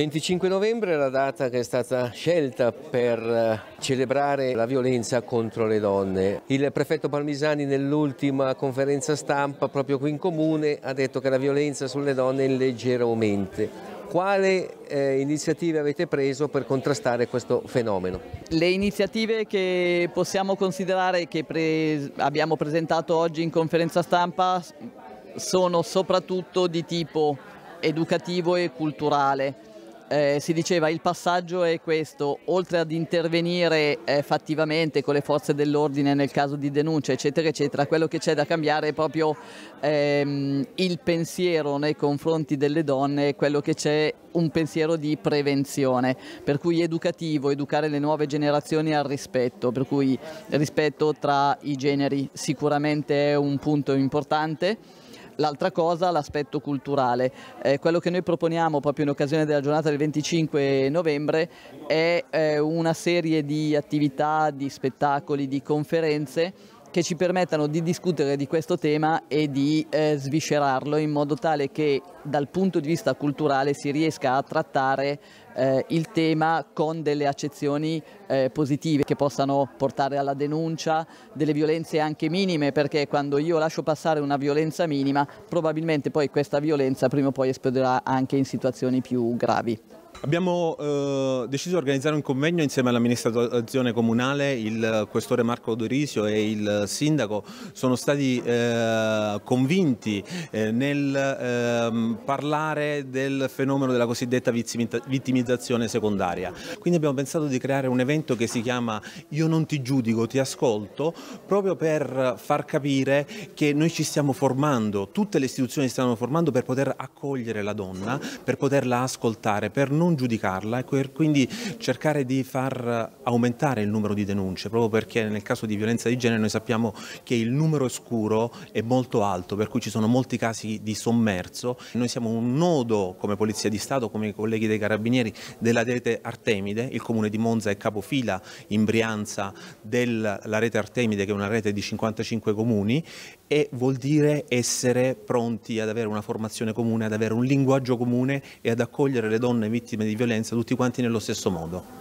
25 novembre è la data che è stata scelta per eh, celebrare la violenza contro le donne. Il prefetto Palmisani nell'ultima conferenza stampa proprio qui in comune ha detto che la violenza sulle donne è in leggero aumento quale eh, iniziative avete preso per contrastare questo fenomeno? Le iniziative che possiamo considerare che pre abbiamo presentato oggi in conferenza stampa sono soprattutto di tipo educativo e culturale eh, si diceva il passaggio è questo, oltre ad intervenire eh, fattivamente con le forze dell'ordine nel caso di denuncia, eccetera, eccetera, quello che c'è da cambiare è proprio ehm, il pensiero nei confronti delle donne, quello che c'è un pensiero di prevenzione, per cui educativo, educare le nuove generazioni al rispetto, per cui rispetto tra i generi sicuramente è un punto importante. L'altra cosa, l'aspetto culturale. Eh, quello che noi proponiamo proprio in occasione della giornata del 25 novembre è eh, una serie di attività, di spettacoli, di conferenze che ci permettano di discutere di questo tema e di eh, sviscerarlo in modo tale che dal punto di vista culturale si riesca a trattare eh, il tema con delle accezioni eh, positive che possano portare alla denuncia delle violenze anche minime perché quando io lascio passare una violenza minima probabilmente poi questa violenza prima o poi esploderà anche in situazioni più gravi. Abbiamo eh, deciso di organizzare un convegno insieme all'amministrazione comunale, il questore Marco Dorisio e il sindaco sono stati eh, convinti eh, nel ehm, Ehm, parlare del fenomeno della cosiddetta vittimizzazione secondaria. Quindi abbiamo pensato di creare un evento che si chiama Io non ti giudico, ti ascolto, proprio per far capire che noi ci stiamo formando, tutte le istituzioni si stanno formando per poter accogliere la donna, per poterla ascoltare, per non giudicarla e per quindi cercare di far aumentare il numero di denunce, proprio perché nel caso di violenza di genere noi sappiamo che il numero scuro è molto alto, per cui ci sono molti casi di sommerso noi siamo un nodo come Polizia di Stato, come i colleghi dei Carabinieri, della rete Artemide, il Comune di Monza è capofila in Brianza della rete Artemide che è una rete di 55 comuni e vuol dire essere pronti ad avere una formazione comune, ad avere un linguaggio comune e ad accogliere le donne vittime di violenza tutti quanti nello stesso modo.